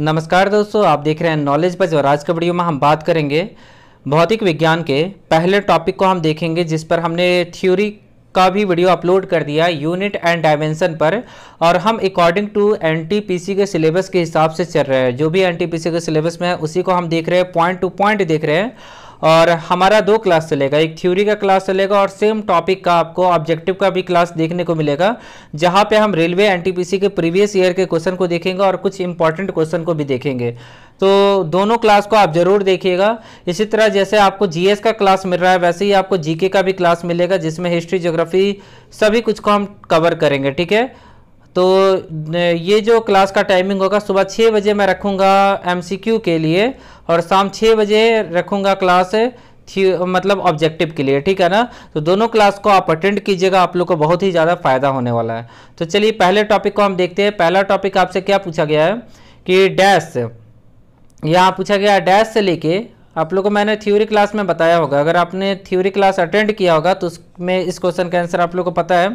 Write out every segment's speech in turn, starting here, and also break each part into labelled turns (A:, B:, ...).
A: नमस्कार दोस्तों आप देख रहे हैं नॉलेज बज और आज के वीडियो में हम बात करेंगे भौतिक विज्ञान के पहले टॉपिक को हम देखेंगे जिस पर हमने थ्योरी का भी वीडियो अपलोड कर दिया यूनिट एंड डायमेंशन पर और हम अकॉर्डिंग टू एनटीपीसी के सिलेबस के हिसाब से चल रहे हैं जो भी एनटीपीसी के सिलेबस में है उसी को हम देख रहे हैं पॉइंट टू पॉइंट देख रहे हैं और हमारा दो क्लास चलेगा एक थ्योरी का क्लास चलेगा और सेम टॉपिक का आपको ऑब्जेक्टिव का भी क्लास देखने को मिलेगा जहाँ पे हम रेलवे एनटीपीसी के प्रीवियस ईयर के क्वेश्चन को देखेंगे और कुछ इंपॉर्टेंट क्वेश्चन को भी देखेंगे तो दोनों क्लास को आप जरूर देखिएगा इसी तरह जैसे आपको जीएस का क्लास मिल रहा है वैसे ही आपको जीके का भी क्लास मिलेगा जिसमें हिस्ट्री ज्योग्राफी सभी कुछ को हम कवर करेंगे ठीक है तो ये जो क्लास का टाइमिंग होगा सुबह छः बजे मैं रखूँगा एम के लिए और शाम छः बजे रखूँगा क्लास थी मतलब ऑब्जेक्टिव के लिए ठीक है ना तो दोनों क्लास को आप अटेंड कीजिएगा आप लोग को बहुत ही ज़्यादा फायदा होने वाला है तो चलिए पहले टॉपिक को हम देखते हैं पहला टॉपिक आपसे क्या पूछा गया है कि डैश यहाँ पूछा गया डैश से लेके आप लोग को मैंने थ्योरी क्लास में बताया होगा अगर आपने थ्योरी क्लास अटेंड किया होगा तो उसमें इस क्वेश्चन का आंसर आप लोग को पता है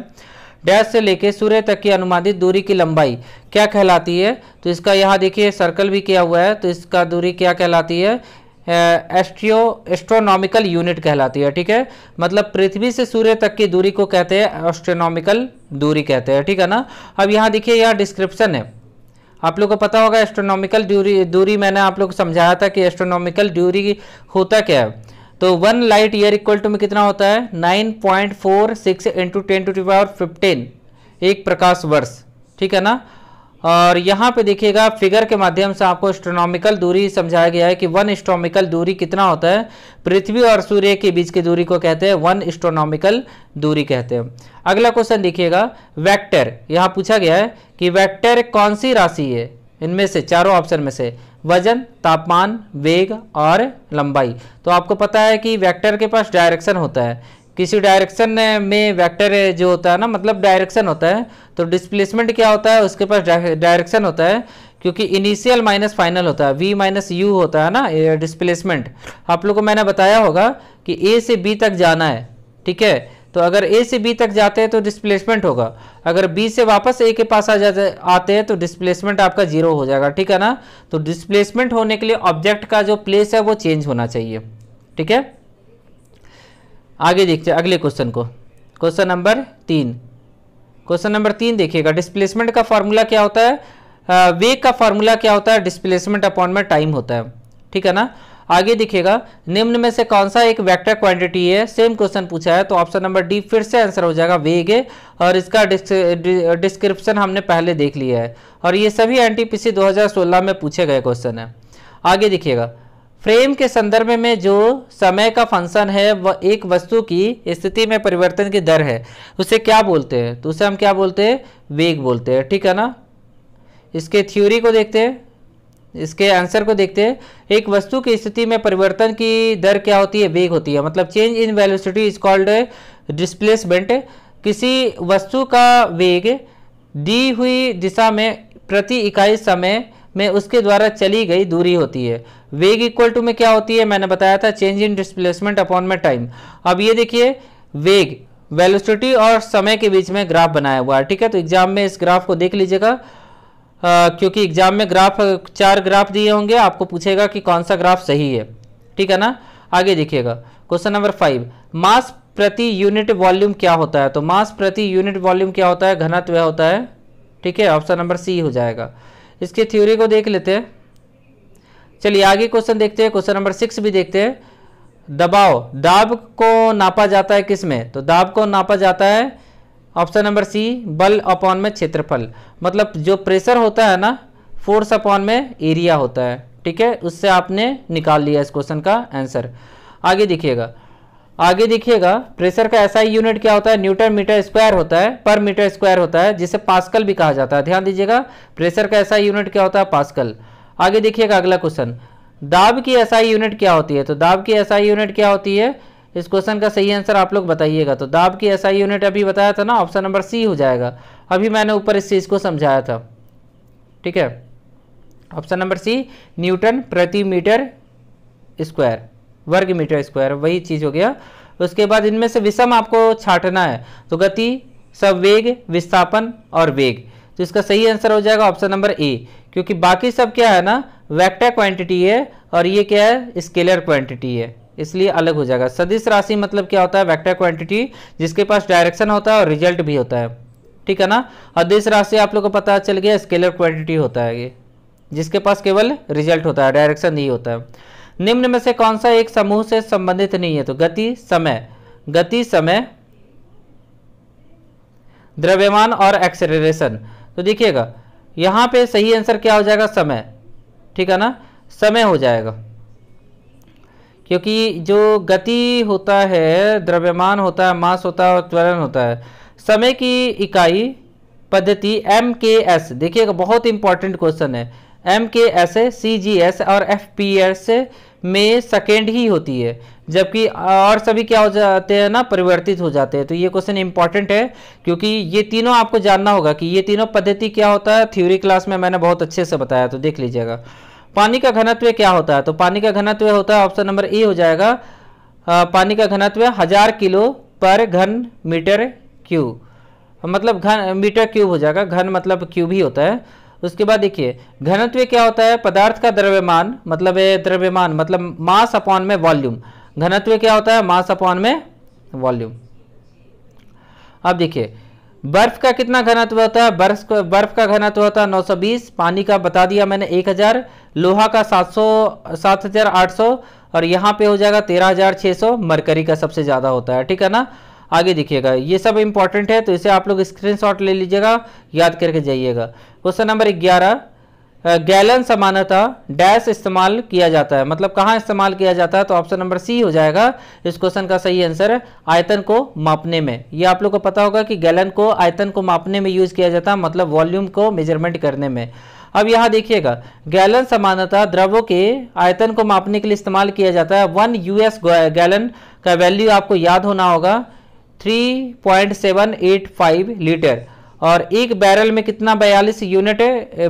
A: डैश से लेके सूर्य तक की अनुमानित दूरी की लंबाई क्या कहलाती है तो इसका यहाँ देखिए सर्कल भी किया हुआ है तो इसका दूरी क्या कहलाती है एस्ट्रियो एस्ट्रोनॉमिकल यूनिट कहलाती है ठीक है मतलब पृथ्वी से सूर्य तक की दूरी को कहते हैं एस्ट्रोनॉमिकल दूरी कहते हैं ठीक है ना अब यहाँ देखिए यहाँ डिस्क्रिप्शन है आप लोग को पता होगा एस्ट्रोनॉमिकल दूरी दूरी मैंने आप लोग को समझाया था कि एस्ट्रोनॉमिकल दूरी होता क्या है तो one light year equal to में कितना होता है nine point four six into ten to to fifteen एक प्रकाश वर्ष ठीक है ना और यहाँ पे देखिएगा फिगर के माध्यम से आपको एस्ट्रोनॉमिकल दूरी समझाया गया है कि वन एस्ट्रोमिकल दूरी कितना होता है पृथ्वी और सूर्य के बीच की दूरी को कहते हैं वन एस्ट्रोनॉमिकल दूरी कहते हैं अगला क्वेश्चन देखिएगा वेक्टर यहाँ पूछा गया है कि वेक्टर कौन सी राशि है इनमें से चारों ऑप्शन में से वजन तापमान वेग और लंबाई तो आपको पता है कि वेक्टर के पास डायरेक्शन होता है किसी डायरेक्शन में वेक्टर जो होता है ना मतलब डायरेक्शन होता है तो डिस्प्लेसमेंट क्या होता है उसके पास डायरेक्शन होता है क्योंकि इनिशियल माइनस फाइनल होता है वी माइनस यू होता है ना डिस्प्लेसमेंट आप लोग को मैंने बताया होगा कि ए से बी तक जाना है ठीक है तो अगर ए से बी तक जाते हैं तो डिस्प्लेसमेंट होगा अगर बी से वापस ए के पास आ जाते आते हैं तो डिस्प्लेसमेंट आपका जीरो हो जाएगा ठीक है ना तो डिस्प्लेसमेंट होने के लिए ऑब्जेक्ट का जो प्लेस है वो चेंज होना चाहिए ठीक है आगे देखते हैं अगले क्वेश्चन को क्वेश्चन नंबर तीन क्वेश्चन नंबर तीन देखिएगा डिस्प्लेसमेंट का फॉर्मूला क्या होता है वेग का फॉर्मूला क्या होता है डिस्प्लेसमेंट अपॉन में टाइम होता है ठीक है ना आगे दिखेगा निम्न में से कौन सा एक वेक्टर क्वांटिटी है सेम क्वेश्चन पूछा है तो ऑप्शन नंबर डी फिर से आंसर हो जाएगा वेग है और इसका डिस्क्रिप्शन हमने पहले देख लिया है और ये सभी एन टी 2016 में पूछे गए क्वेश्चन है आगे दिखिएगा फ्रेम के संदर्भ में जो समय का फंक्शन है वह एक वस्तु की स्थिति में परिवर्तन की दर है उसे क्या बोलते हैं तो उसे हम क्या बोलते हैं वेग बोलते हैं ठीक है ना इसके थ्योरी को देखते हैं इसके आंसर को देखते हैं एक वस्तु की स्थिति में परिवर्तन की दर क्या होती है वेग होती है मतलब change in velocity is called displacement किसी वस्तु का वेग दी हुई दिशा में प्रति इकाई समय में उसके द्वारा चली गई दूरी होती है वेग इक्वल टू में क्या होती है मैंने बताया था चेंज इन डिस्प्लेसमेंट अपॉन में टाइम अब ये देखिए वेग वेलोसिटी और समय के बीच में ग्राफ बनाया हुआ है ठीक है तो एग्जाम में इस ग्राफ को देख लीजिएगा क्योंकि एग्जाम में ग्राफ चार ग्राफ दिए होंगे आपको पूछेगा कि कौन सा ग्राफ सही है ठीक है ना आगे देखिएगा क्वेश्चन नंबर फाइव मास प्रति यूनिट वॉल्यूम क्या होता है तो मास प्रति यूनिट वॉल्यूम क्या होता है घनत्व होता है ठीक है ऑप्शन नंबर सी हो जाएगा इसके थ्योरी को देख लेते हैं चलिए आगे क्वेश्चन देखते हैं क्वेश्चन नंबर सिक्स भी देखते हैं दबाव दाब को नापा जाता है किस में तो दाब को नापा जाता है ऑप्शन नंबर सी बल अपॉन में क्षेत्रफल मतलब जो प्रेशर होता है ना फोर्स अपॉन में एरिया होता है ठीक है उससे आपने निकाल लिया इस क्वेश्चन का आंसर आगे देखिएगा आगे देखिएगा प्रेशर का ऐसा यूनिट क्या होता है न्यूटन मीटर स्क्वायर होता है पर मीटर स्क्वायर होता है जिसे पास्कल भी कहा जाता है ध्यान दीजिएगा प्रेशर का ऐसा यूनिट क्या होता है पास्कल आगे देखिएगा अगला क्वेश्चन दाब की ऐसा यूनिट क्या होती है तो दाब की ऐसा यूनिट क्या होती है इस क्वेश्चन का सही आंसर आप लोग बताइएगा तो दाब की ऐसा यूनिट अभी बताया था ना ऑप्शन नंबर सी हो जाएगा अभी मैंने ऊपर इस चीज़ को समझाया था ठीक है ऑप्शन नंबर सी न्यूटन प्रति मीटर स्क्वायर वर्ग मीटर स्क्वायर वही चीज़ हो गया उसके बाद इनमें से विषम आपको छाटना है तो गति वेग विस्थापन और वेग तो इसका सही आंसर हो जाएगा ऑप्शन नंबर ए क्योंकि बाकी सब क्या है ना वेक्टर क्वांटिटी है और ये क्या है स्केलर क्वांटिटी है इसलिए अलग हो जाएगा सदिश राशि मतलब क्या होता है वेक्टर क्वांटिटी जिसके पास डायरेक्शन होता है और रिजल्ट भी होता है ठीक है ना अदिश राशि आप लोग को पता चल गया स्केलर क्वांटिटी होता है ये जिसके पास केवल रिजल्ट होता है डायरेक्शन नहीं होता है निम्न में से कौन सा एक समूह से संबंधित नहीं है तो गति समय गति समय द्रव्यमान और एक्सेलरेशन तो देखिएगा यहाँ पे सही आंसर क्या हो जाएगा समय ठीक है ना समय हो जाएगा क्योंकि जो गति होता है द्रव्यमान होता है मास होता है और त्वरण होता है समय की इकाई पद्धति एम के एस देखिएगा बहुत इंपॉर्टेंट क्वेश्चन है M K S C G S और एफ पी एस में सेकेंड ही होती है जबकि और सभी क्या हो जाते हैं ना परिवर्तित हो जाते हैं तो ये क्वेश्चन इंपॉर्टेंट है क्योंकि ये तीनों आपको जानना होगा कि ये तीनों पद्धति क्या होता है थ्योरी क्लास में मैंने बहुत अच्छे से बताया तो देख लीजिएगा पानी का घनत्व क्या होता है तो पानी का घनत्व होता है ऑप्शन नंबर ए हो जाएगा आ, पानी का घनत्व हजार किलो पर घन मीटर क्यूब मतलब घन मीटर क्यूब हो जाएगा घन मतलब क्यूब ही होता है उसके बाद देखिए घनत्व क्या होता है पदार्थ का द्रव्यमान मतलब द्रव्यमान मतलब मास अपॉन में वॉल्यूम घनत्व क्या होता है मास अपॉन में वॉल्यूम अब देखिए बर्फ का कितना घनत्व होता है बर्फ का बर्फ का घनत्व होता है 920 पानी का बता दिया मैंने 1000 लोहा का 700 7800 और यहाँ पे हो जाएगा 13600 मरकरी का सबसे ज़्यादा होता है ठीक है ना आगे देखिएगा ये सब इंपॉर्टेंट है तो इसे आप लोग स्क्रीनशॉट ले लीजिएगा याद करके जाइएगा क्वेश्चन नंबर ग्यारह गैलन सामान्यतः डैश इस्तेमाल किया जाता है मतलब कहाँ इस्तेमाल किया जाता है तो ऑप्शन नंबर सी हो जाएगा इस क्वेश्चन का सही आंसर है आयतन को मापने में ये आप लोग को पता होगा कि गैलन को आयतन को मापने में यूज किया जाता है मतलब वॉल्यूम को मेजरमेंट करने में अब यहाँ देखिएगा गैलन सामान्यतः द्रवों के आयतन को मापने के लिए इस्तेमाल किया जाता है वन यूएस गैलन का वैल्यू आपको याद होना होगा थ्री लीटर और एक बैरल में कितना बयालीस यूनिट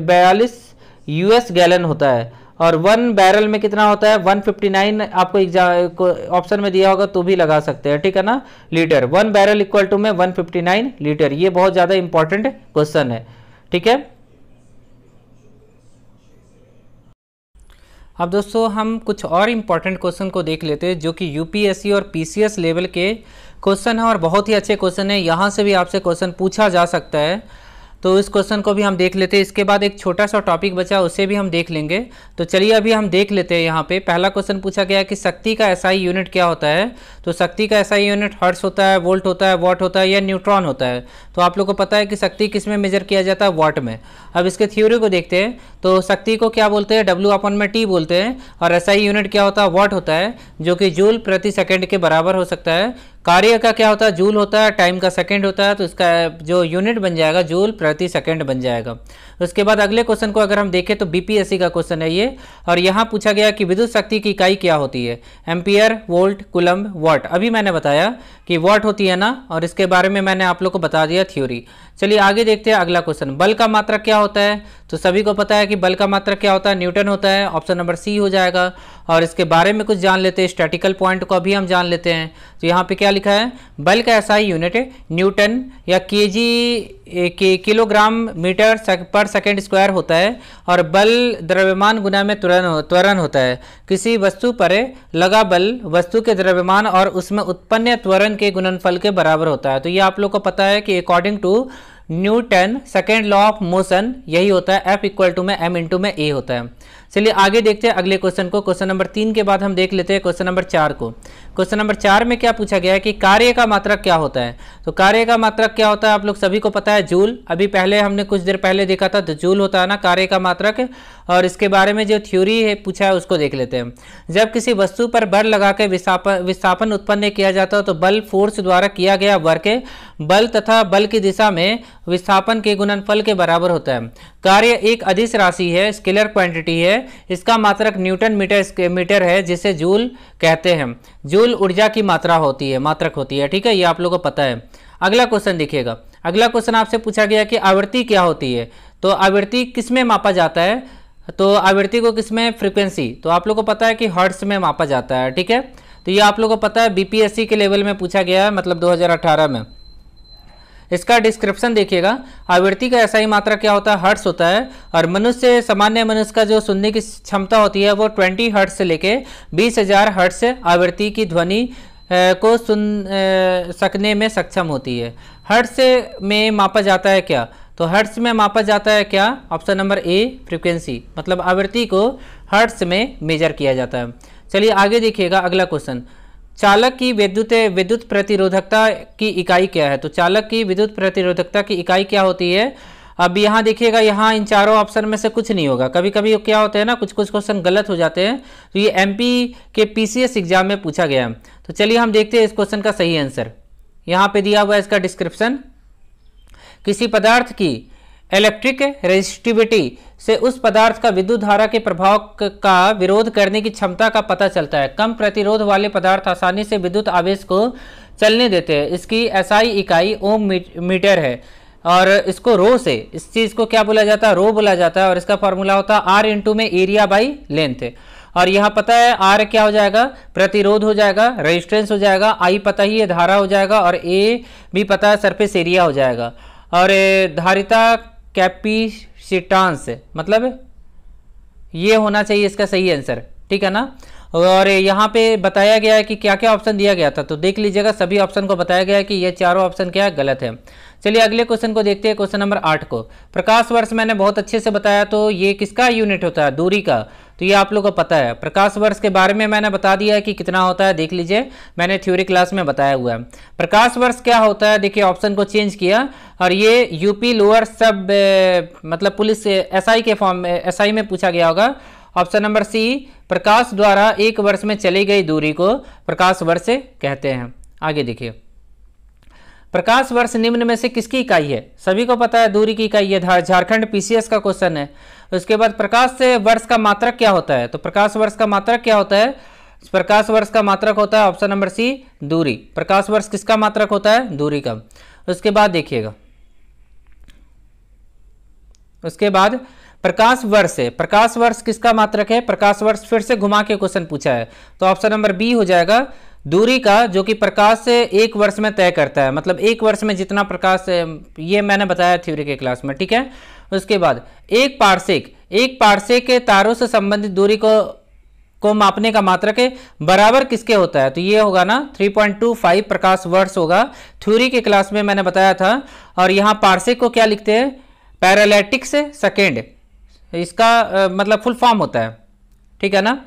A: बयालीस यूएस गैलन होता है और वन बैरल में कितना होता है 159 आपको एग्जाम ऑप्शन में दिया होगा तो भी लगा सकते हैं ठीक है ना litre one barrel equal to में 159 लीटर ये बहुत ज़्यादा इंपॉर्टेंट क्वेश्चन है ठीक है अब दोस्तों हम कुछ और इम्पॉर्टेंट क्वेश्चन को देख लेते हैं जो कि यूपीएससी और पीसीएस लेवल के क्वेश्चन है और बहुत ही अच्छे क्वेश्चन है यहाँ से भी आपसे क्वेश्चन पूछा जा सकता है तो इस क्वेश्चन को भी हम देख लेते हैं इसके बाद एक छोटा सा टॉपिक बचा उसे भी हम देख लेंगे तो चलिए अभी हम देख लेते हैं यहाँ पे पहला क्वेश्चन पूछा गया कि शक्ति का एसआई यूनिट क्या होता है तो शक्ति का एसआई यूनिट हर्ट्स होता है वोल्ट होता है वॉट होता है या न्यूट्रॉन होता है तो आप लोग को पता है कि शक्ति किस में मेजर किया जाता है वॉट में अब इसके थ्योरी को देखते हैं तो शक्ति को क्या बोलते हैं डब्ल्यू अपन में टी बोलते हैं और एसआई यूनिट क्या होता है वॉट होता है जो कि जूल प्रति सेकेंड के बराबर हो सकता है कार्य का क्या होता है जूल होता है टाइम का सेकेंड होता है तो इसका जो यूनिट बन जाएगा जूल प्रति सेकेंड बन जाएगा उसके बाद अगले क्वेश्चन को अगर हम देखें तो बीपीएससी का क्वेश्चन है ये और यहाँ पूछा गया कि विद्युत शक्ति की इकाई क्या होती है एम्पियर वोल्ट कुलम्ब वॉट अभी मैंने बताया कि वॉट होती है ना और इसके बारे में मैंने आप लोग को बता दिया थ्योरी चलिए आगे देखते हैं अगला क्वेश्चन बल का मात्रा क्या होता है तो सभी को पता है कि बल का मात्रा क्या होता है न्यूटन होता है ऑप्शन नंबर सी हो जाएगा और इसके बारे में कुछ जान लेते हैं स्टैटिकल पॉइंट को अभी हम जान लेते हैं तो यहाँ पे क्या लिखा है बल का ऐसा ही यूनिट न्यूटन या के किलोग्राम मीटर सक, पर सेकेंड स्क्वायर होता है और बल द्रव्यमान गुना में त्वरण त्वरण होता है किसी वस्तु पर लगा बल वस्तु के द्रव्यमान और उसमें उत्पन्न त्वरण के गुणनफल के बराबर होता है तो ये आप लोग को पता है कि according to Newton second law of motion यही होता है एफ इक्वल टू में एम इंटू में ए होता है चलिए आगे देखते हैं अगले क्वेश्चन को क्वेश्चन नंबर तीन के बाद हम देख लेते हैं क्वेश्चन नंबर चार को क्वेश्चन नंबर चार में क्या पूछा गया है कि कार्य का मात्रक क्या होता है तो कार्य का मात्रक क्या होता है आप लोग सभी को पता है जूल अभी पहले हमने कुछ देर पहले देखा था तो जूल होता है ना कार्य का मात्रक और इसके बारे में जो थ्योरी है पूछा है उसको देख लेते हैं जब किसी वस्तु पर बल लगा विस्थापन विस्थापन उत्पन्न किया जाता है तो बल फोर्स द्वारा किया गया वर्क बल तथा बल की दिशा में विस्थापन के गुणनफल के बराबर होता है कार्य एक अधिस राशि है स्केलर क्वांटिटी है इसका मात्रक न्यूटन मीटर मीटर है जिसे जूल कहते हैं जूल जूल ऊर्जा की मात्रा होती है मात्रक होती है ठीक है ये आप लोगों को पता है अगला क्वेश्चन देखिएगा अगला क्वेश्चन आपसे पूछा गया कि आवृत्ति क्या होती है तो आवृत्ति किस में मापा जाता है तो आवृत्ति को किस में फ्रिक्वेंसी तो आप लोग को पता है कि हर्ट्स में मापा जाता है ठीक है तो ये आप लोग को पता है बी के लेवल में पूछा गया है मतलब दो में इसका डिस्क्रिप्शन देखिएगा आवृत्ति का ऐसा ही मात्रा क्या होता है हर्ट्स होता है और मनुष्य सामान्य मनुष्य का जो सुनने की क्षमता होती है वो ट्वेंटी हर्ट्स से लेके बीस हजार हर्ट्स आवृत्ति की ध्वनि को सुन ए, सकने में सक्षम होती है हर्ट्स में मापा जाता है क्या तो हर्ट्स में मापा जाता है क्या ऑप्शन नंबर ए फ्रिक्वेंसी मतलब आवृत्ति को हर्ट्स में मेजर किया जाता है चलिए आगे देखिएगा अगला क्वेश्चन चालक की विद्युत विद्युत प्रतिरोधकता की इकाई क्या है तो चालक की विद्युत प्रतिरोधकता की इकाई क्या होती है अब यहाँ देखिएगा यहाँ इन चारों ऑप्शन में से कुछ नहीं होगा कभी कभी क्या होता है ना कुछ कुछ क्वेश्चन गलत हो जाते हैं तो ये एमपी के पीसीएस एग्जाम में पूछा गया है तो चलिए हम देखते हैं इस क्वेश्चन का सही आंसर यहाँ पे दिया हुआ है इसका डिस्क्रिप्शन किसी पदार्थ की इलेक्ट्रिक रेजिस्टिविटी से उस पदार्थ का विद्युत धारा के प्रभाव का विरोध करने की क्षमता का पता चलता है कम प्रतिरोध वाले पदार्थ आसानी से विद्युत आवेश को चलने देते हैं इसकी एसआई इकाई ओम मीटर है और इसको रो से इस चीज़ को क्या बोला जाता है रो बोला जाता है और इसका फॉर्मूला होता है आर इंटू में एरिया बाई लेंथ और यहाँ पता है आर क्या हो जाएगा प्रतिरोध हो जाएगा रेजिस्टेंस हो जाएगा आई पता ही है धारा हो जाएगा और ए भी पता है सरफेस एरिया हो जाएगा और धारिता कैपीसीटांस मतलब ये होना चाहिए इसका सही आंसर ठीक है ना और यहाँ पे बताया गया है कि क्या क्या ऑप्शन दिया गया था तो देख लीजिएगा सभी ऑप्शन को बताया गया है कि ये चारों ऑप्शन क्या है गलत है चलिए अगले क्वेश्चन को देखते हैं क्वेश्चन नंबर आठ को प्रकाश वर्ष मैंने बहुत अच्छे से बताया तो ये किसका यूनिट होता है दूरी का तो ये आप लोगों को पता है प्रकाश वर्ष के बारे में मैंने बता दिया है कि कितना होता है देख लीजिए मैंने थ्योरी क्लास में बताया हुआ है प्रकाश वर्ष क्या होता है देखिए ऑप्शन को चेंज किया और ये यूपी लोअर सब ए, मतलब पुलिस एस के फॉर्म में आई में पूछा गया होगा ऑप्शन नंबर सी प्रकाश द्वारा एक वर्ष में चली गई दूरी को प्रकाश वर्ष कहते हैं आगे देखिए प्रकाश वर्ष निम्न में से किसकी इकाई है सभी को पता है दूरी की इकाई है झारखंड पीसीएस का क्वेश्चन है उसके बाद प्रकाश से वर्ष का मात्रक क्या होता है तो प्रकाश वर्ष का मात्रक क्या होता है प्रकाश वर्ष का मात्रक होता है ऑप्शन नंबर सी दूरी प्रकाश वर्ष किसका मात्रक होता है दूरी का उसके बाद देखिएगा उसके बाद प्रकाश वर्ष है प्रकाश वर्ष किसका मात्रक है प्रकाश वर्ष फिर से घुमा के क्वेश्चन पूछा है तो ऑप्शन नंबर बी हो जाएगा दूरी का जो कि प्रकाश से एक वर्ष में तय करता है मतलब एक वर्ष में जितना प्रकाश ये मैंने बताया थ्योरी के क्लास में ठीक है उसके बाद एक पार्शिक एक पार्शिक के तारों से संबंधित दूरी को को मापने का मात्रक के बराबर किसके होता है तो ये होगा ना 3.25 प्रकाश वर्ष होगा थ्योरी के क्लास में मैंने बताया था और यहाँ पार्शिक को क्या लिखते हैं पैरालैटिक्स सेकेंड इसका मतलब फुल फॉर्म होता है ठीक है ना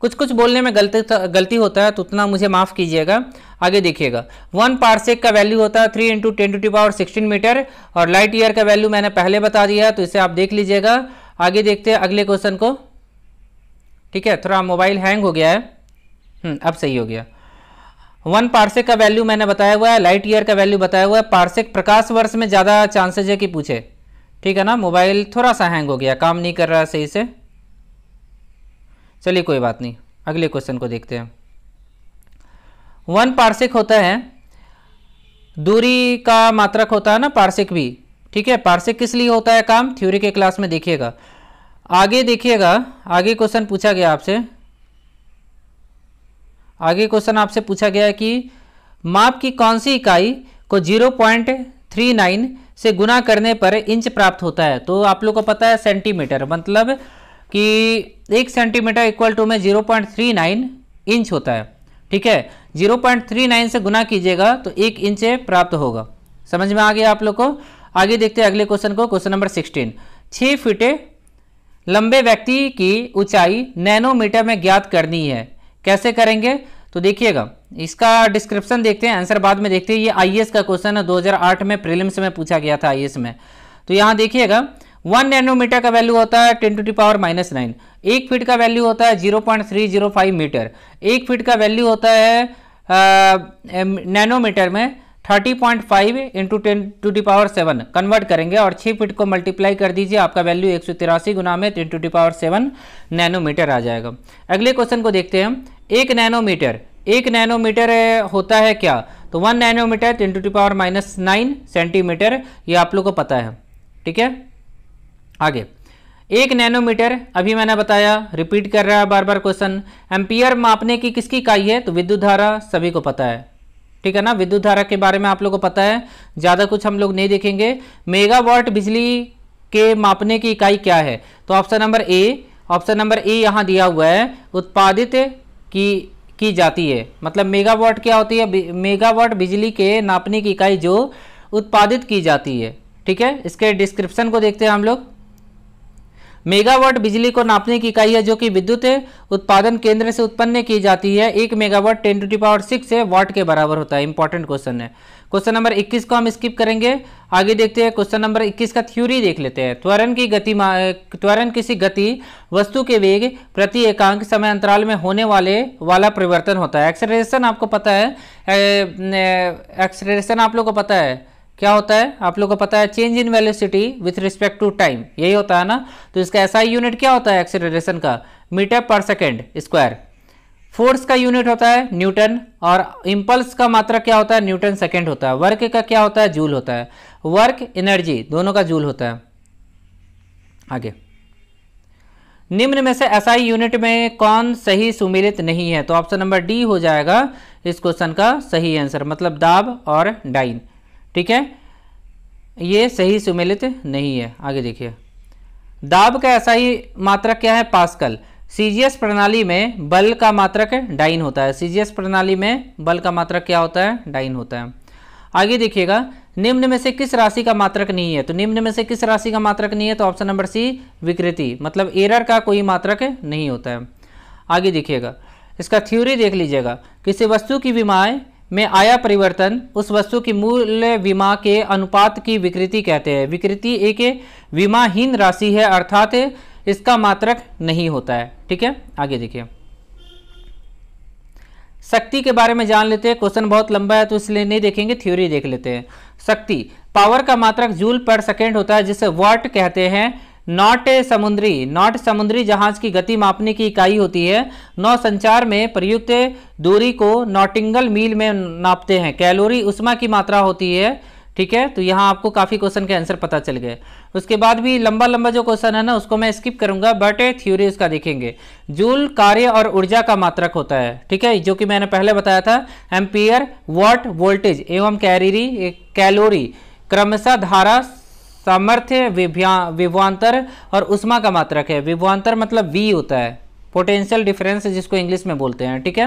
A: कुछ कुछ बोलने में गलती गलती होता है तो उतना मुझे माफ़ कीजिएगा आगे देखिएगा वन पार्सेक का वैल्यू होता है three into ten to power sixteen metre और लाइट ईयर का वैल्यू मैंने पहले बता दिया तो इसे आप देख लीजिएगा आगे देखते हैं अगले क्वेश्चन को ठीक है थोड़ा मोबाइल हैंग हो गया है हम्म, अब सही हो गया वन पार्सेक का वैल्यू मैंने बताया हुआ है लाइट ईयर का वैल्यू बताया हुआ है पार्सेक प्रकाश वर्ष में ज़्यादा चांसेज है कि पूछे ठीक है ना मोबाइल थोड़ा सा हैंग हो गया काम नहीं कर रहा सही से चलिए कोई बात नहीं अगले क्वेश्चन को देखते हैं वन पार्सिक होता है दूरी का मात्रक होता है ना पार्सिक भी ठीक है पार्सिक किस लिए होता है काम थ्योरी के क्लास में देखिएगा आगे देखिएगा आगे क्वेश्चन पूछा गया आपसे आगे क्वेश्चन आपसे पूछा गया कि माप की कौन सी इकाई को 0.39 से गुना करने पर इंच प्राप्त होता है तो आप लोग को पता है सेंटीमीटर मतलब कि एक सेंटीमीटर इक्वल टू में zero point three nine inch होता है ठीक है जीरो पॉइंट थ्री नाइन से गुना कीजिएगा तो एक इंच प्राप्त होगा समझ में आ गया आप लोग को आगे देखते हैं अगले क्वेश्चन को क्वेश्चन नंबर सिक्सटीन छः फीटे लंबे व्यक्ति की ऊंचाई नैनोमीटर में ज्ञात करनी है कैसे करेंगे तो देखिएगा इसका डिस्क्रिप्शन देखते हैं आंसर बाद में देखते हैं ये आईएएस का क्वेश्चन है 2008 में प्रीलिम्स में पूछा गया था आईएएस में तो यहाँ देखिएगा वन नैनोमीटर का वैल्यू होता है ten to the power minus nine एक फीट का वैल्यू होता है zero point three zero five metre एक फीट का वैल्यू होता है नैनोमीटर में thirty point five into ten to the power seven convert करेंगे और छः फीट को मल्टीप्लाई कर दीजिए आपका वैल्यू एक सौ तिरासी गुना में ten to the power seven nanometre आ जाएगा अगले क्वेश्चन को देखते हैं हम एक नैनोमीटर एक नैनोमीटर होता है क्या तो one nanometre ten to the power minus nine centimetre ये आप लोग को पता है ठीक है आगे एक नैनोमीटर अभी मैंने बताया रिपीट कर रहा है बार बार क्वेश्चन एम्पियर मापने की किसकी इकाई है तो विद्युत धारा सभी को पता है ठीक है ना विद्युत धारा के बारे में आप लोगों को पता है ज़्यादा कुछ हम लोग नहीं देखेंगे मेगावाट बिजली के मापने की इकाई क्या है तो option number A option number A यहाँ दिया हुआ है उत्पादित की की जाती है मतलब मेगावाट क्या होती है मेगावाट बिजली के नापने की इकाई जो उत्पादित की जाती है ठीक है इसके डिस्क्रिप्शन को देखते हैं हम लोग मेगावाट बिजली को नापने की इकाई है जो कि विद्युत उत्पादन केंद्र से उत्पन्न की जाती है एक megawatt ten to the power six है वाट के बराबर होता है इंपॉर्टेंट क्वेश्चन है क्वेश्चन नंबर 21 को हम स्किप करेंगे आगे देखते हैं क्वेश्चन नंबर 21 का थ्योरी देख लेते हैं त्वरण की गति त्वरण किसी गति वस्तु के वेग प्रति एकांक समय अंतराल में होने वाले वाला परिवर्तन होता है एक्सरेशन आपको पता है एक्सरेशन आप लोग को पता है क्या होता है आप लोग को पता है change in velocity with respect to time यही होता है ना तो इसका ऐसा यूनिट क्या होता है एक्सीलरेशन का मीटर पर सेकेंड स्क्वायर फोर्स का यूनिट होता है न्यूटन और इम्पल्स का मात्रा क्या होता है न्यूटन सेकेंड होता है वर्क का क्या होता है जूल होता है वर्क एनर्जी दोनों का जूल होता है आगे निम्न में से एसआई यूनिट में कौन सही सुमिलित नहीं है तो ऑप्शन नंबर डी हो जाएगा इस क्वेश्चन का सही आंसर मतलब दाब और डाइन ठीक है ये सही सुमेलित नहीं है आगे देखिए दाब का ऐसा ही मात्रक क्या है पास्कल सीजीएस प्रणाली में बल का मात्रक डाइन होता है सीजीएस प्रणाली में बल का मात्रक क्या होता है डाइन होता है आगे देखिएगा निम्न में से किस राशि का मात्रक नहीं है तो निम्न में से किस राशि का मात्रक नहीं है तो ऑप्शन नंबर सी विकृति मतलब एरर का कोई मात्रक नहीं होता है आगे देखिएगा इसका थ्योरी देख लीजिएगा किसी वस्तु की विमाएँ में आया परिवर्तन उस वस्तु की मूल्य बीमा के अनुपात की विकृति कहते हैं विकृति एक बीमाहीन राशि है अर्थात इसका मात्रक नहीं होता है ठीक है आगे देखिए शक्ति के बारे में जान लेते हैं क्वेश्चन बहुत लंबा है तो इसलिए नहीं देखेंगे थ्योरी देख लेते हैं शक्ति पावर का मात्रक जूल पर सेकेंड होता है जिसे वाट कहते हैं नॉट समुद्री नॉट समुद्री जहाज की गति मापने की इकाई होती है नौ संचार में प्रयुक्त दूरी को नॉटिंगल मील में नापते हैं कैलोरी उष्मा की मात्रा होती है ठीक है तो यहाँ आपको काफ़ी क्वेश्चन के आंसर पता चल गए उसके बाद भी लंबा लंबा जो क्वेश्चन है ना उसको मैं स्किप करूंगा बट थ्योरी उसका देखेंगे जूल कार्य और ऊर्जा का मात्रक होता है ठीक है जो कि मैंने पहले बताया था एम्पियर वॉट वोल्टेज एवं कैरीरी कैलोरी क्रमशः धारा सामर्थ्य विभवान्तर और उष्मा का मात्रक है विभवान्तर मतलब वी होता है पोटेंशियल डिफरेंस जिसको इंग्लिश में बोलते हैं ठीक है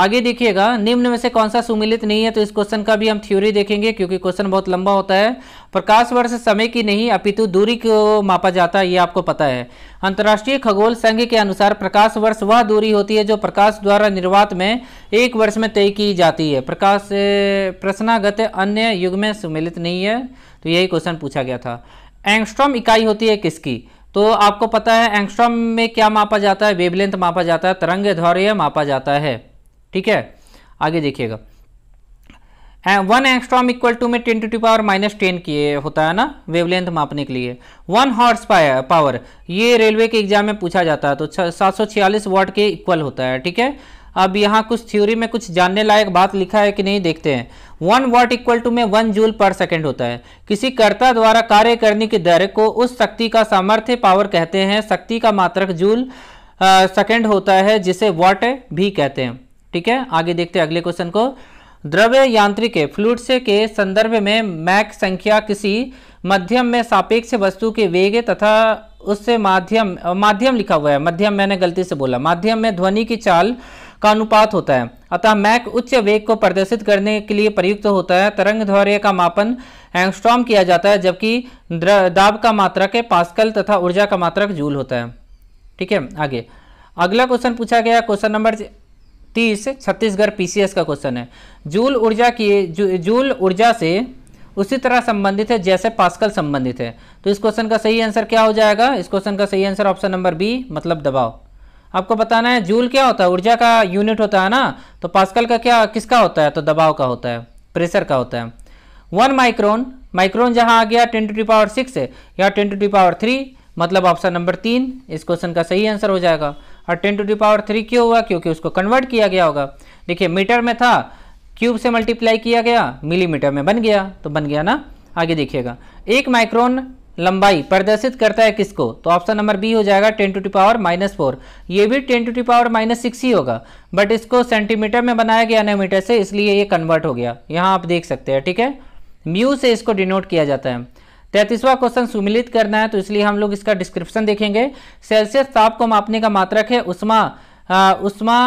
A: आगे देखिएगा निम्न में से कौन सा सुमिलित नहीं है तो इस क्वेश्चन का भी हम थ्योरी देखेंगे क्योंकि क्वेश्चन बहुत लंबा होता है प्रकाश वर्ष समय की नहीं अपितु दूरी को मापा जाता है ये आपको पता है अंतर्राष्ट्रीय खगोल संघ के अनुसार प्रकाश वर्ष वह दूरी होती है जो प्रकाश द्वारा निर्वात में एक वर्ष में तय की जाती है प्रकाश प्रश्नागत अन्य युग में सुमिलित नहीं है तो यही क्वेश्चन पूछा गया था एंगस्ट्रॉम इकाई होती है किसकी तो आपको पता है एंगस्ट्रॉम में क्या मापा जाता है वेबलेंथ मापा जाता है तरंग धौर्य मापा जाता है ठीक है आगे देखिएगा वन एंगस्ट्रॉम इक्वल टू में ten to to power minus ten किए होता है ना वेवलेंथ मापने के लिए वन हॉर्स पावर ये रेलवे के एग्जाम में पूछा जाता है तो सात सौ छियालीस वॉट के इक्वल होता है ठीक है अब यहाँ कुछ थ्योरी में कुछ जानने लायक बात लिखा है कि नहीं देखते हैं वन वॉट इक्वल टू में वन जूल पर सेकंड होता है किसी कर्ता द्वारा कार्य करने की दर को उस शक्ति का सामर्थ्य पावर कहते हैं शक्ति का मात्रक जूल सेकंड होता है जिसे वॉट भी कहते हैं ठीक है आगे देखते हैं अगले क्वेश्चन को द्रव्य यांत्रिक फ्लूड से के संदर्भ में मैक संख्या किसी मध्यम में सापेक्ष वस्तु के वेग तथा उससे माध्यम माध्यम लिखा हुआ है मध्यम मैंने गलती से बोला माध्यम में ध्वनि की चाल का अनुपात होता है अतः मैक उच्च वेग को प्रदर्शित करने के लिए प्रयुक्त होता है तरंग धैर्य का मापन एंगस्ट्रॉम किया जाता है जबकि दाब का मात्रक है पास्कल तथा ऊर्जा का मात्रक जूल होता है ठीक है आगे अगला क्वेश्चन पूछा गया क्वेश्चन नंबर तीस छत्तीसगढ़ पीसीएस का क्वेश्चन है जूल ऊर्जा की जूल ऊर्जा से उसी तरह संबंधित है जैसे पास्कल संबंधित है तो इस क्वेश्चन का सही आंसर क्या हो जाएगा इस क्वेश्चन का सही आंसर ऑप्शन नंबर बी मतलब दबाव आपको बताना है जूल क्या होता है ऊर्जा का यूनिट होता है ना तो पास्कल का क्या किसका होता है तो दबाव का होता है प्रेशर का होता है वन माइक्रोन माइक्रोन जहां आ गया ten to the power six या ten to the power three मतलब ऑप्शन नंबर तीन इस क्वेश्चन का सही आंसर हो जाएगा और ten to the power three क्यों हुआ क्योंकि उसको कन्वर्ट किया गया होगा देखिए मीटर में था क्यूब से मल्टीप्लाई किया गया मिलीमीटर में बन गया तो बन गया ना आगे देखिएगा एक माइक्रोन लंबाई प्रदर्शित करता है किसको तो ऑप्शन नंबर बी हो जाएगा ten to to power minus four ये भी ten to to power minus six ही होगा बट इसको सेंटीमीटर में बनाया गया मीटर से इसलिए ये कन्वर्ट हो गया यहाँ आप देख सकते हैं ठीक है म्यू से इसको डिनोट किया जाता है तैतीसवा क्वेश्चन सुमिलित करना है तो इसलिए हम लोग इसका डिस्क्रिप्शन देखेंगे सेल्सियस ताप को मापने का मात्रक है उष्मा उष्मा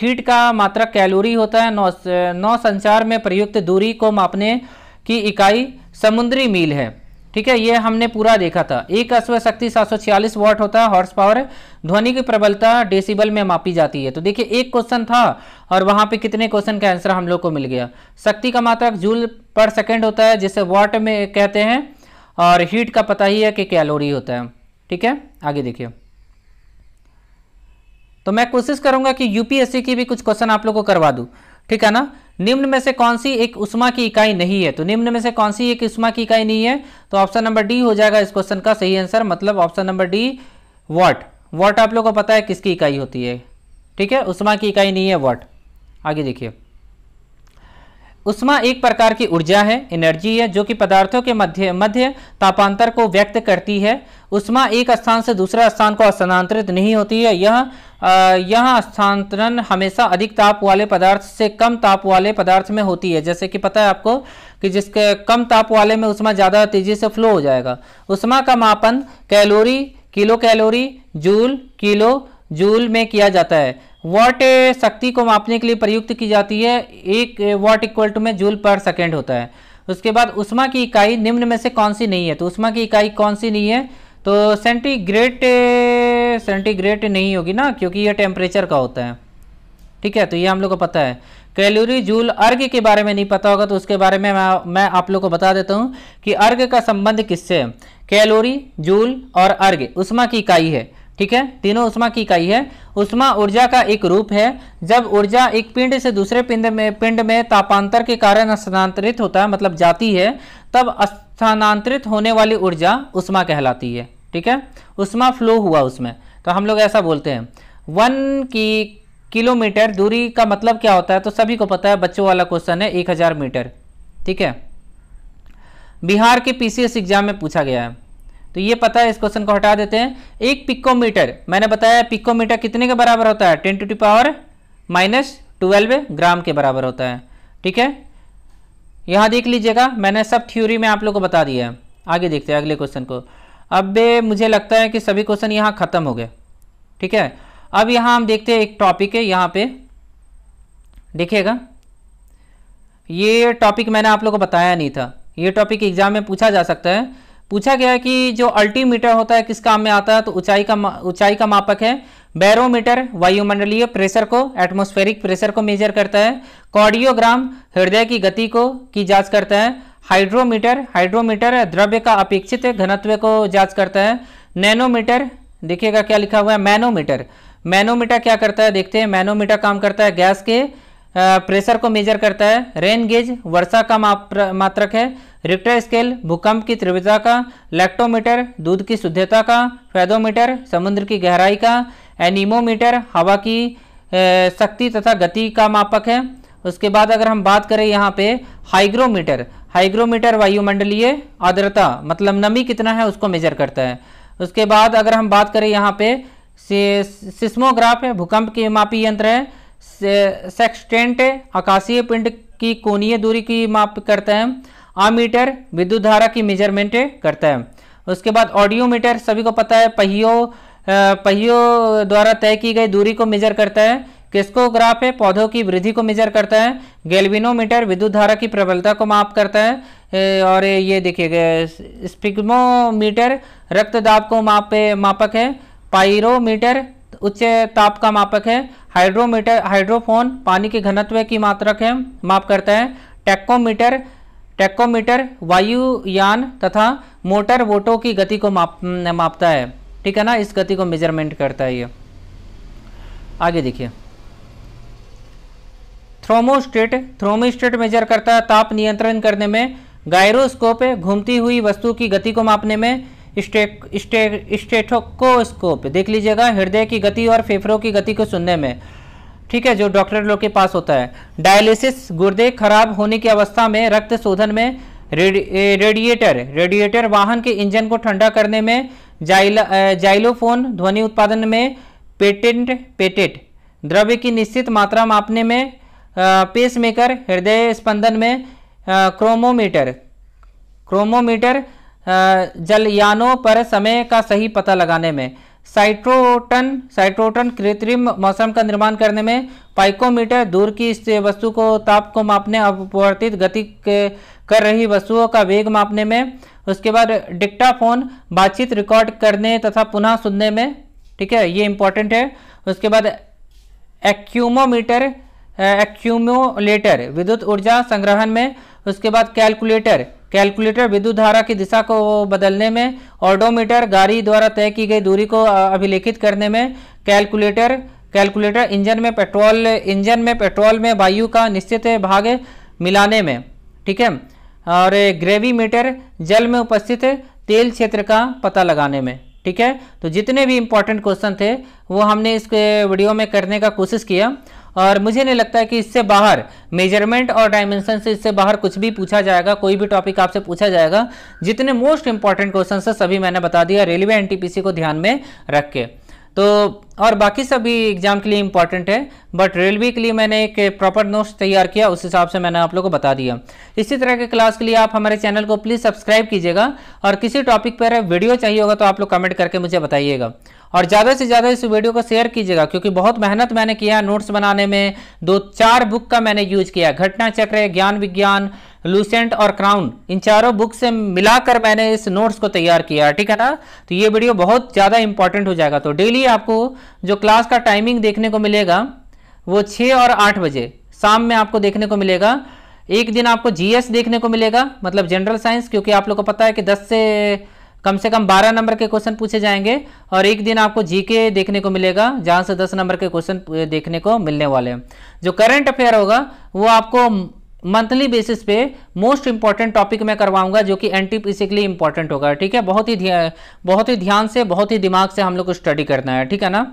A: हीट का मात्रक कैलोरी होता है नौ नौ संचार में प्रयुक्त दूरी को मापने की इकाई समुद्री मील है ठीक है ये हमने पूरा देखा था एक अश्व शक्ति सात सौ छियालीस वॉट होता है हॉर्स पावर ध्वनि की प्रबलता डेसिबल में मापी जाती है तो देखिए एक क्वेश्चन था और वहां पे कितने क्वेश्चन का आंसर हम लोग को मिल गया शक्ति का मात्रक जूल पर सेकेंड होता है जिसे वॉट में कहते हैं और हीट का पता ही है कि कैलोरी होता है ठीक है आगे देखिए तो मैं कोशिश करूंगा कि यूपीएससी की भी कुछ क्वेश्चन आप लोग को करवा दू ठीक है ना निम्न में से कौन सी एक उष्मा की इकाई नहीं है तो निम्न में से कौन सी एक उष्मा की इकाई नहीं है तो ऑप्शन नंबर डी हो जाएगा इस क्वेश्चन का सही आंसर मतलब option number D watt watt आप लोग को पता है किसकी इकाई होती है ठीक है उष्मा की इकाई नहीं है वॉट आगे देखिए उष्मा एक प्रकार की ऊर्जा है एनर्जी है जो कि पदार्थों के मध्य मध्य तापांतर को व्यक्त करती है उष्मा एक स्थान से दूसरे स्थान को स्थानांतरित नहीं होती है यह यह स्थानांतरण हमेशा अधिक ताप वाले पदार्थ से कम ताप वाले पदार्थ में होती है जैसे कि पता है आपको कि जिसके कम ताप वाले में उष्मा ज़्यादा तेज़ी से फ्लो हो जाएगा उष्मा का मापन calorie kilo calorie joule kilo joule में किया जाता है वाट शक्ति को मापने के लिए प्रयुक्त की जाती है एक वाट इक्वल टू में जूल पर सेकेंड होता है उसके बाद उष्मा की इकाई निम्न में से कौन सी नहीं है तो उष्मा की इकाई कौन सी नहीं है तो सेंटीग्रेड सेंटीग्रेड नहीं होगी ना क्योंकि यह टेम्परेचर का होता है ठीक है तो ये हम लोग को पता है कैलोरी जूल अर्घ के बारे में नहीं पता होगा तो उसके बारे में मैं, मैं आप लोग को बता देता हूँ कि अर्घ का संबंध किससे है कैलोरी जूल और अर्घ उष्मा की इकाई है ठीक है तीनों उष्मा की इकाई है उष्मा ऊर्जा का एक रूप है जब ऊर्जा एक पिंड से दूसरे पिंड में पिंड में तापांतर के कारण स्थानांतरित होता है मतलब जाती है तब स्थानांतरित होने वाली ऊर्जा उष्मा कहलाती है ठीक है उष्मा फ्लो हुआ उसमें तो हम लोग ऐसा बोलते हैं वन की किलोमीटर दूरी का मतलब क्या होता है तो सभी को पता है बच्चों वाला क्वेश्चन है एक हज़ार मीटर ठीक है बिहार के पीसीएस एग्जाम में पूछा गया है तो ये पता है इस क्वेश्चन को हटा देते हैं एक पिकोमीटर मैंने बताया पिकोमीटर कितने के बराबर होता है ten to to power minus twelve gram के बराबर होता है ठीक है यहाँ देख लीजिएगा मैंने सब थ्योरी में आप लोग को बता दिया है आगे देखते हैं अगले क्वेश्चन को अब मुझे लगता है कि सभी क्वेश्चन यहाँ ख़त्म हो गए ठीक है अब यहाँ हम देखते हैं एक टॉपिक है यहाँ पे देखिएगा ये टॉपिक मैंने आप लोग को बताया नहीं था ये टॉपिक एग्जाम में पूछा जा सकता है पूछा गया कि जो अल्टीमीटर होता है किस काम में आता है तो ऊंचाई का ऊंचाई का मापक है बैरोमीटर वायुमंडलीय प्रेशर को एटमोस्फेरिक प्रेशर को मेजर करता है कॉर्डियोग्राम हृदय की गति को की जांच करता है हाइड्रोमीटर हाइड्रोमीटर द्रव्य का अपेक्षित घनत्व को जांच करता है नैनोमीटर देखिएगा क्या लिखा हुआ है मैनोमीटर मैनोमीटर क्या करता है देखते हैं मैनोमीटर काम करता है गैस के प्रेशर को मेजर करता है रेन गेज वर्षा का मात्रक है रिक्टर स्केल भूकंप की तीव्रता का लैक्टोमीटर दूध की शुद्धता का फैदोमीटर समुद्र की गहराई का एनीमोमीटर हवा की शक्ति तथा गति का मापक है उसके बाद अगर हम बात करें यहाँ पे हाइग्रोमीटर हाइग्रोमीटर वायुमंडलीय आर्द्रता मतलब नमी कितना है उसको मेजर करता है उसके बाद अगर हम बात करें यहाँ पे सिस्मोग्राफ है भूकंप के मापी यंत्र है सेक्सटेंट आकाशीय पिंड की कोणीय दूरी की माप करता है आमीटर विद्युत धारा की मेजरमेंट करता है उसके बाद ऑडियोमीटर सभी को पता है पहियो पहियो द्वारा तय की गई दूरी को मेजर करता है किसको ग्राफ है पौधों की वृद्धि को मेजर करता है गैल्विनोमीटर विद्युत धारा की प्रबलता को माप करता है और ये देखिए स्पिग्मोमीटर रक्त दाब को माप मापक है पाइरोमीटर उच्च ताप का मापक है हाइड्रोमीटर हाइड्रोफोन पानी के घनत्व की मात्रक है माप करता है टेक्कोमीटर टेक्कोमीटर वायुयान तथा मोटर वोटो की गति को माप मापता है ठीक है ना इस गति को मेजरमेंट करता है ये आगे देखिए थ्रोमोस्टेट थ्रोमोस्टेट मेजर करता है ताप नियंत्रण करने में गायरोस्कोप घूमती हुई वस्तु की गति को मापने में स्टेटोकोस्कोप देख लीजिएगा हृदय की गति और फेफड़ों की गति को सुनने में ठीक है जो डॉक्टर लोग के पास होता है डायलिसिस गुर्दे खराब होने की अवस्था में रक्त शोधन में रेडिएटर रेडिएटर वाहन के इंजन को ठंडा करने में जाइल जाइलोफोन ध्वनि उत्पादन में पेटेंट पेटेट द्रव्य की निश्चित मात्रा मापने में पेसमेकर हृदय स्पंदन में क्रोमोमीटर क्रोमोमीटर जलयानों पर समय का सही पता लगाने में साइट्रोटन साइट्रोटन कृत्रिम मौसम का निर्माण करने में पाइकोमीटर दूर की इस वस्तु को ताप को मापने अपवर्तित गति कर रही वस्तुओं का वेग मापने में उसके बाद डिक्टाफोन बातचीत रिकॉर्ड करने तथा पुनः सुनने में ठीक है ये इंपॉर्टेंट है उसके बाद एक्यूमोमीटर एक्यूमोलेटर विद्युत ऊर्जा संग्रहण में उसके बाद कैलकुलेटर कैलकुलेटर विद्युत धारा की दिशा को बदलने में ऑडोमीटर गाड़ी द्वारा तय की गई दूरी को अभिलेखित करने में कैलकुलेटर कैलकुलेटर इंजन में पेट्रोल इंजन में पेट्रोल में वायु का निश्चित भाग मिलाने में ठीक है और ग्रेवी मीटर जल में उपस्थित तेल क्षेत्र का पता लगाने में ठीक है तो जितने भी इंपॉर्टेंट क्वेश्चन थे वो हमने इस वीडियो में करने का कोशिश किया और मुझे नहीं लगता है कि इससे बाहर मेजरमेंट और डायमेंशन से इससे बाहर कुछ भी पूछा जाएगा कोई भी टॉपिक आपसे पूछा जाएगा जितने मोस्ट इंपॉर्टेंट क्वेश्चन है सभी मैंने बता दिया रेलवे एन को ध्यान में रख के तो और बाकी सभी एग्जाम के लिए इंपॉर्टेंट है बट रेलवे के लिए मैंने एक प्रॉपर नोट्स तैयार किया उस हिसाब से मैंने आप लोगों को बता दिया इसी तरह के क्लास के लिए आप हमारे चैनल को प्लीज़ सब्सक्राइब कीजिएगा और किसी टॉपिक पर वीडियो चाहिए होगा तो आप लोग कमेंट करके मुझे बताइएगा और ज़्यादा से ज़्यादा इस वीडियो को शेयर कीजिएगा क्योंकि बहुत मेहनत मैंने किया नोट्स बनाने में दो चार बुक का मैंने यूज किया घटना चक्र ज्ञान विज्ञान लूसेंट और क्राउन इन चारों बुक से मिलाकर मैंने इस नोट्स को तैयार किया ठीक है ना तो ये वीडियो बहुत ज़्यादा इंपॉर्टेंट हो जाएगा तो डेली आपको जो क्लास का टाइमिंग देखने को मिलेगा वो छः और आठ बजे शाम में आपको देखने को मिलेगा एक दिन आपको जीएस देखने को मिलेगा मतलब जनरल साइंस क्योंकि आप लोग को पता है कि 10 से कम से कम 12 नंबर के क्वेश्चन पूछे जाएंगे और एक दिन आपको जीके देखने को मिलेगा जहां से 10 नंबर के क्वेश्चन देखने को मिलने वाले हैं जो करंट अफेयर होगा वो आपको मंथली बेसिस पे मोस्ट इंपॉर्टेंट टॉपिक मैं करवाऊंगा जो कि एंटी बेसिकली इंपॉर्टेंट होगा ठीक है बहुत ही बहुत ही ध्यान से बहुत ही दिमाग से हम लोग को स्टडी करना है ठीक है ना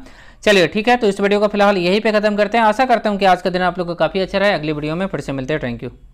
A: चलिए ठीक है तो इस वीडियो को फिलहाल यहीं पे खत्म करते हैं आशा करता हूँ कि आज का दिन आप लोग को काफ़ी अच्छा रहा है अगली वीडियो में फिर से मिलते हैं थैंक यू